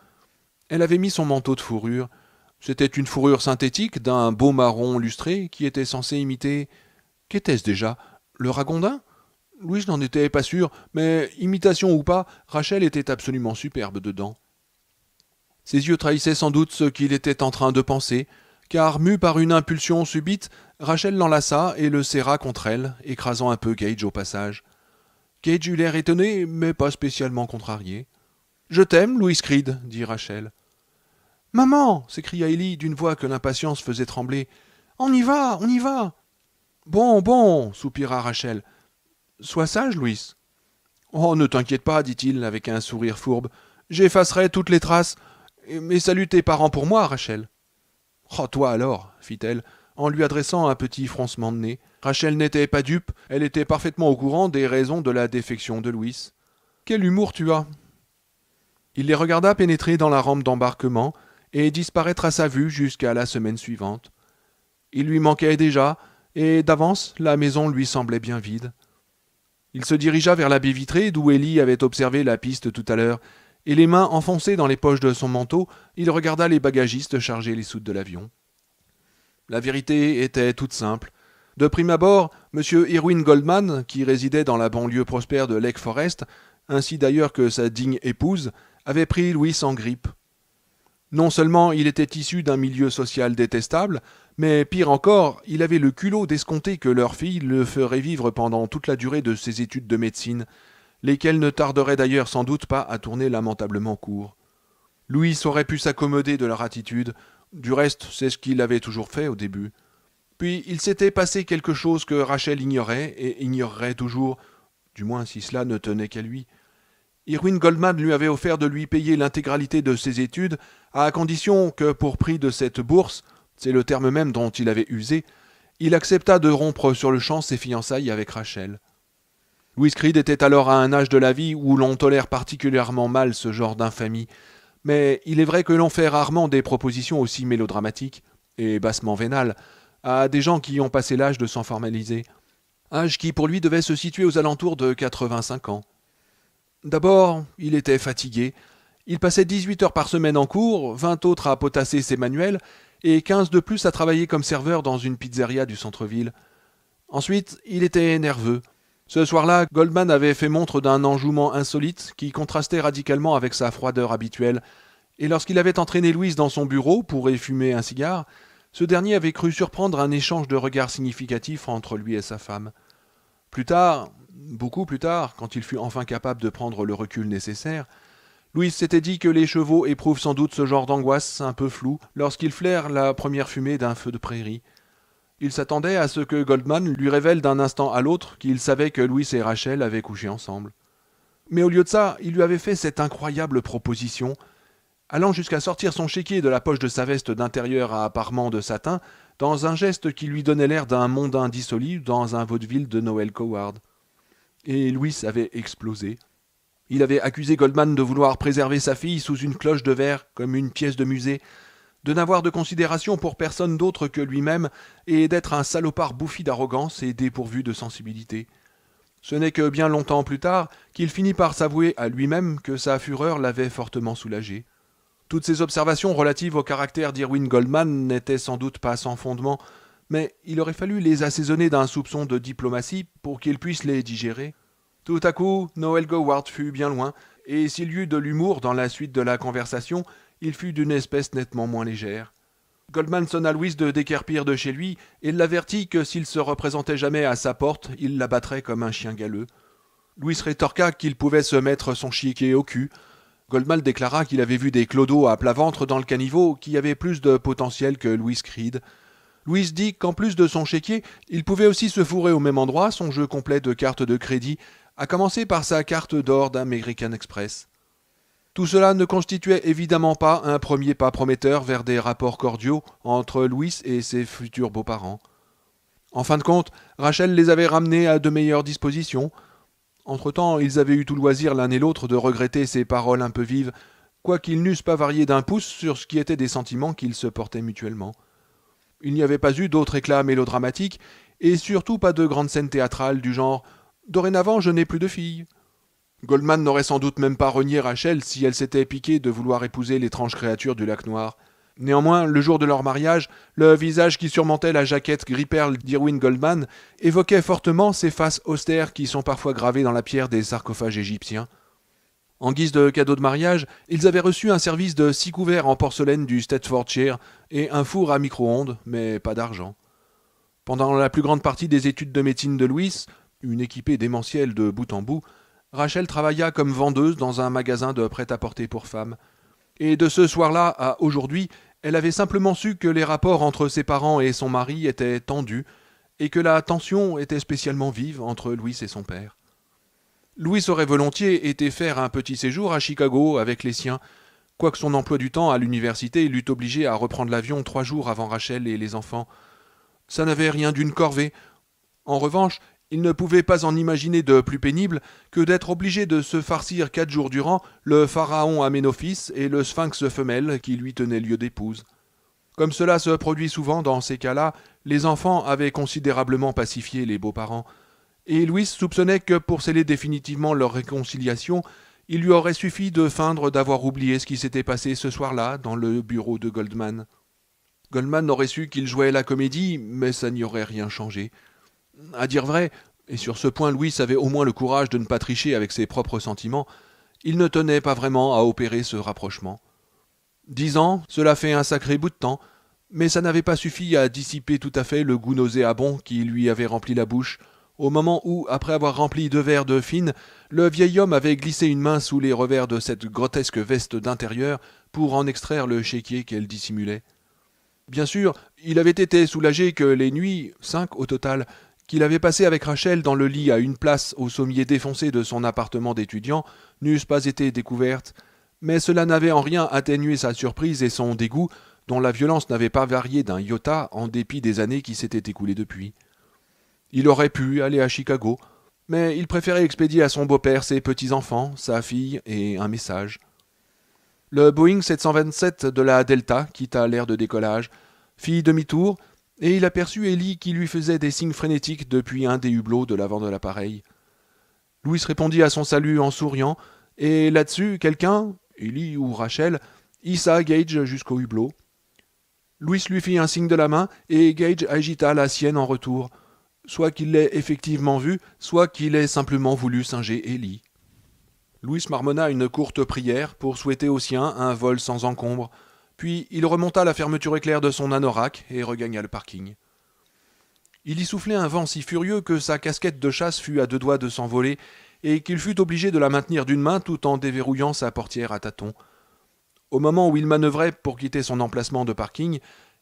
A: Elle avait mis son manteau de fourrure. C'était une fourrure synthétique d'un beau marron lustré qui était censé imiter. Qu'était-ce déjà Le ragondin Louis n'en était pas sûr, mais imitation ou pas, Rachel était absolument superbe dedans. Ses yeux trahissaient sans doute ce qu'il était en train de penser, car mue par une impulsion subite, Rachel l'enlaça et le serra contre elle, écrasant un peu Gage au passage. Gage eut l'air étonné, mais pas spécialement contrarié. Je t'aime, Louis Creed, dit Rachel. Maman s'écria Ellie d'une voix que l'impatience faisait trembler. On y va, on y va Bon, bon soupira Rachel. Sois sage, Louis. Oh, ne t'inquiète pas, dit-il avec un sourire fourbe. J'effacerai toutes les traces. Mais salut tes parents pour moi, Rachel toi alors fit-elle, en lui adressant un petit froncement de nez. Rachel n'était pas dupe, elle était parfaitement au courant des raisons de la défection de Louis. Quel humour tu as Il les regarda pénétrer dans la rampe d'embarquement et disparaître à sa vue jusqu'à la semaine suivante. Il lui manquait déjà, et d'avance la maison lui semblait bien vide. Il se dirigea vers la baie vitrée d'où Ellie avait observé la piste tout à l'heure, et les mains enfoncées dans les poches de son manteau, il regarda les bagagistes charger les soutes de l'avion. La vérité était toute simple. De prime abord, M. Irwin Goldman, qui résidait dans la banlieue prospère de Lake Forest, ainsi d'ailleurs que sa digne épouse, avait pris Louis sans grippe. Non seulement il était issu d'un milieu social détestable, mais pire encore, il avait le culot d'escompter que leur fille le ferait vivre pendant toute la durée de ses études de médecine, lesquels ne tarderaient d'ailleurs sans doute pas à tourner lamentablement court. Louis aurait pu s'accommoder de leur attitude, du reste c'est ce qu'il avait toujours fait au début. Puis il s'était passé quelque chose que Rachel ignorait et ignorerait toujours, du moins si cela ne tenait qu'à lui. Irwin Goldman lui avait offert de lui payer l'intégralité de ses études, à condition que, pour prix de cette bourse, c'est le terme même dont il avait usé, il accepta de rompre sur le champ ses fiançailles avec Rachel. Louis Creed était alors à un âge de la vie où l'on tolère particulièrement mal ce genre d'infamie, mais il est vrai que l'on fait rarement des propositions aussi mélodramatiques, et bassement vénales, à des gens qui ont passé l'âge de s'en formaliser, âge qui pour lui devait se situer aux alentours de 85 ans. D'abord, il était fatigué, il passait 18 heures par semaine en cours, 20 autres à potasser ses manuels, et 15 de plus à travailler comme serveur dans une pizzeria du centre-ville. Ensuite, il était nerveux, ce soir-là, Goldman avait fait montre d'un enjouement insolite qui contrastait radicalement avec sa froideur habituelle, et lorsqu'il avait entraîné Louise dans son bureau pour y fumer un cigare, ce dernier avait cru surprendre un échange de regards significatifs entre lui et sa femme. Plus tard, beaucoup plus tard, quand il fut enfin capable de prendre le recul nécessaire, Louise s'était dit que les chevaux éprouvent sans doute ce genre d'angoisse un peu floue lorsqu'ils flairent la première fumée d'un feu de prairie. Il s'attendait à ce que Goldman lui révèle d'un instant à l'autre qu'il savait que Louis et Rachel avaient couché ensemble. Mais au lieu de ça, il lui avait fait cette incroyable proposition, allant jusqu'à sortir son chéquier de la poche de sa veste d'intérieur à apparement de satin, dans un geste qui lui donnait l'air d'un mondain dissolu dans un vaudeville de Noël Coward. Et Louis avait explosé. Il avait accusé Goldman de vouloir préserver sa fille sous une cloche de verre, comme une pièce de musée, de n'avoir de considération pour personne d'autre que lui-même, et d'être un salopard bouffi d'arrogance et dépourvu de sensibilité. Ce n'est que bien longtemps plus tard qu'il finit par s'avouer à lui-même que sa fureur l'avait fortement soulagé. Toutes ces observations relatives au caractère d'Irwin Goldman n'étaient sans doute pas sans fondement, mais il aurait fallu les assaisonner d'un soupçon de diplomatie pour qu'il puisse les digérer. Tout à coup, Noel Goward fut bien loin, et s'il y eut de l'humour dans la suite de la conversation, il fut d'une espèce nettement moins légère. Goldman sonna Louise de déquerpir de chez lui et l'avertit que s'il se représentait jamais à sa porte, il l'abattrait comme un chien galeux. Louis rétorqua qu'il pouvait se mettre son chiquier au cul. Goldman déclara qu'il avait vu des clodos à plat ventre dans le caniveau qui avaient plus de potentiel que Louis Creed. Louis dit qu'en plus de son chéquier, il pouvait aussi se fourrer au même endroit son jeu complet de cartes de crédit, à commencer par sa carte d'or d'American Express. Tout cela ne constituait évidemment pas un premier pas prometteur vers des rapports cordiaux entre Louis et ses futurs beaux-parents. En fin de compte, Rachel les avait ramenés à de meilleures dispositions. Entre-temps, ils avaient eu tout loisir l'un et l'autre de regretter ces paroles un peu vives, quoiqu'ils n'eussent pas varié d'un pouce sur ce qui était des sentiments qu'ils se portaient mutuellement. Il n'y avait pas eu d'autres éclats mélodramatique, et surtout pas de grande scène théâtrale du genre Dorénavant, je n'ai plus de fille. Goldman n'aurait sans doute même pas renié Rachel si elle s'était piquée de vouloir épouser l'étrange créature du lac noir. Néanmoins, le jour de leur mariage, le visage qui surmontait la jaquette gris-perle d'Irwin Goldman évoquait fortement ces faces austères qui sont parfois gravées dans la pierre des sarcophages égyptiens. En guise de cadeau de mariage, ils avaient reçu un service de six couverts en porcelaine du Staffordshire et un four à micro-ondes, mais pas d'argent. Pendant la plus grande partie des études de médecine de Louis, une équipée démentielle de bout en bout, Rachel travailla comme vendeuse dans un magasin de prêt-à-porter pour femmes. Et de ce soir-là à aujourd'hui, elle avait simplement su que les rapports entre ses parents et son mari étaient tendus, et que la tension était spécialement vive entre Louis et son père. Louis aurait volontiers été faire un petit séjour à Chicago avec les siens, quoique son emploi du temps à l'université l'eût obligé à reprendre l'avion trois jours avant Rachel et les enfants. Ça n'avait rien d'une corvée. En revanche, il ne pouvait pas en imaginer de plus pénible que d'être obligé de se farcir quatre jours durant le pharaon Aménophis et le sphinx femelle qui lui tenait lieu d'épouse. Comme cela se produit souvent dans ces cas-là, les enfants avaient considérablement pacifié les beaux-parents, et Louis soupçonnait que pour sceller définitivement leur réconciliation, il lui aurait suffi de feindre d'avoir oublié ce qui s'était passé ce soir-là dans le bureau de Goldman. Goldman aurait su qu'il jouait la comédie, mais ça n'y aurait rien changé. À dire vrai, et sur ce point Louis avait au moins le courage de ne pas tricher avec ses propres sentiments, il ne tenait pas vraiment à opérer ce rapprochement. Dix ans, cela fait un sacré bout de temps, mais ça n'avait pas suffi à dissiper tout à fait le goût nauséabond qui lui avait rempli la bouche, au moment où, après avoir rempli deux verres de fine, le vieil homme avait glissé une main sous les revers de cette grotesque veste d'intérieur pour en extraire le chéquier qu'elle dissimulait. Bien sûr, il avait été soulagé que les nuits, cinq au total, qu'il avait passé avec Rachel dans le lit à une place au sommier défoncé de son appartement d'étudiant n'eussent pas été découvertes, mais cela n'avait en rien atténué sa surprise et son dégoût, dont la violence n'avait pas varié d'un iota en dépit des années qui s'étaient écoulées depuis. Il aurait pu aller à Chicago, mais il préférait expédier à son beau-père ses petits-enfants, sa fille et un message. Le Boeing 727 de la Delta quitta l'air de décollage, fit demi-tour, et il aperçut Ellie qui lui faisait des signes frénétiques depuis un des hublots de l'avant de l'appareil. Louis répondit à son salut en souriant, et là-dessus, quelqu'un, Ellie ou Rachel, hissa Gage jusqu'au hublot. Louis lui fit un signe de la main, et Gage agita la sienne en retour, soit qu'il l'ait effectivement vu, soit qu'il ait simplement voulu singer Ellie. Louis marmonna une courte prière pour souhaiter aux siens un vol sans encombre, puis il remonta la fermeture éclair de son anorak et regagna le parking. Il y soufflait un vent si furieux que sa casquette de chasse fut à deux doigts de s'envoler et qu'il fut obligé de la maintenir d'une main tout en déverrouillant sa portière à tâtons. Au moment où il manœuvrait pour quitter son emplacement de parking,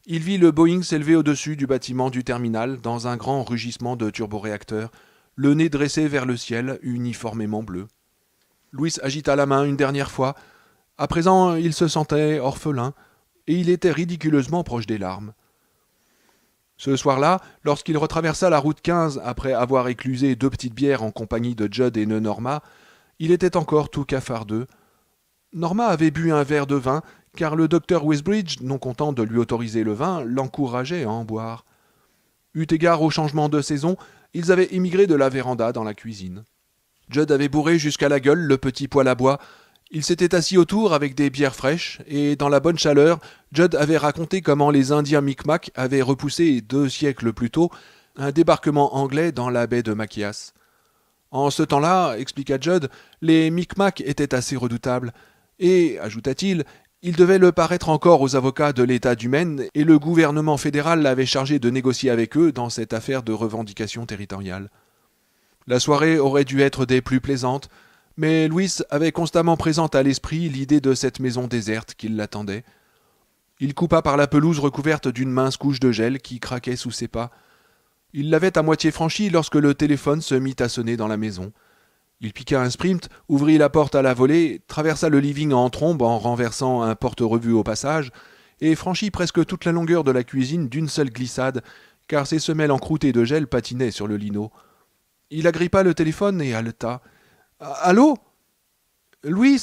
A: il vit le Boeing s'élever au-dessus du bâtiment du terminal dans un grand rugissement de turboréacteur. le nez dressé vers le ciel, uniformément bleu. Louis agita la main une dernière fois. À présent, il se sentait orphelin et il était ridiculeusement proche des larmes. Ce soir-là, lorsqu'il retraversa la route 15 après avoir éclusé deux petites bières en compagnie de Judd et Norma, il était encore tout cafardeux. Norma avait bu un verre de vin, car le docteur Westbridge, non content de lui autoriser le vin, l'encourageait à en boire. Eut égard au changement de saison, ils avaient émigré de la véranda dans la cuisine. Judd avait bourré jusqu'à la gueule le petit poêle à bois, ils s'étaient assis autour avec des bières fraîches, et dans la bonne chaleur, Judd avait raconté comment les Indiens Micmac avaient repoussé deux siècles plus tôt un débarquement anglais dans la baie de Machias. En ce temps-là, expliqua Judd, les Micmac étaient assez redoutables, et, ajouta-t-il, ils devaient le paraître encore aux avocats de l'État du Maine, et le gouvernement fédéral l'avait chargé de négocier avec eux dans cette affaire de revendication territoriale. La soirée aurait dû être des plus plaisantes, mais Louis avait constamment présent à l'esprit l'idée de cette maison déserte qui l'attendait. Il coupa par la pelouse recouverte d'une mince couche de gel qui craquait sous ses pas. Il l'avait à moitié franchi lorsque le téléphone se mit à sonner dans la maison. Il piqua un sprint, ouvrit la porte à la volée, traversa le living en trombe en renversant un porte-revue au passage, et franchit presque toute la longueur de la cuisine d'une seule glissade, car ses semelles encroûtées de gel patinaient sur le lino. Il agrippa le téléphone et haleta. Ah, allô Louis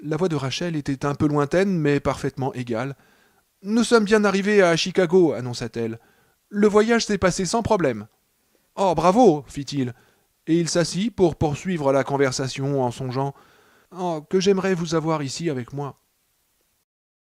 A: La voix de Rachel était un peu lointaine, mais parfaitement égale. Nous sommes bien arrivés à Chicago, annonça-t-elle. Le voyage s'est passé sans problème. Oh, bravo fit-il. Et il s'assit pour poursuivre la conversation en songeant. Oh, que j'aimerais vous avoir ici avec moi.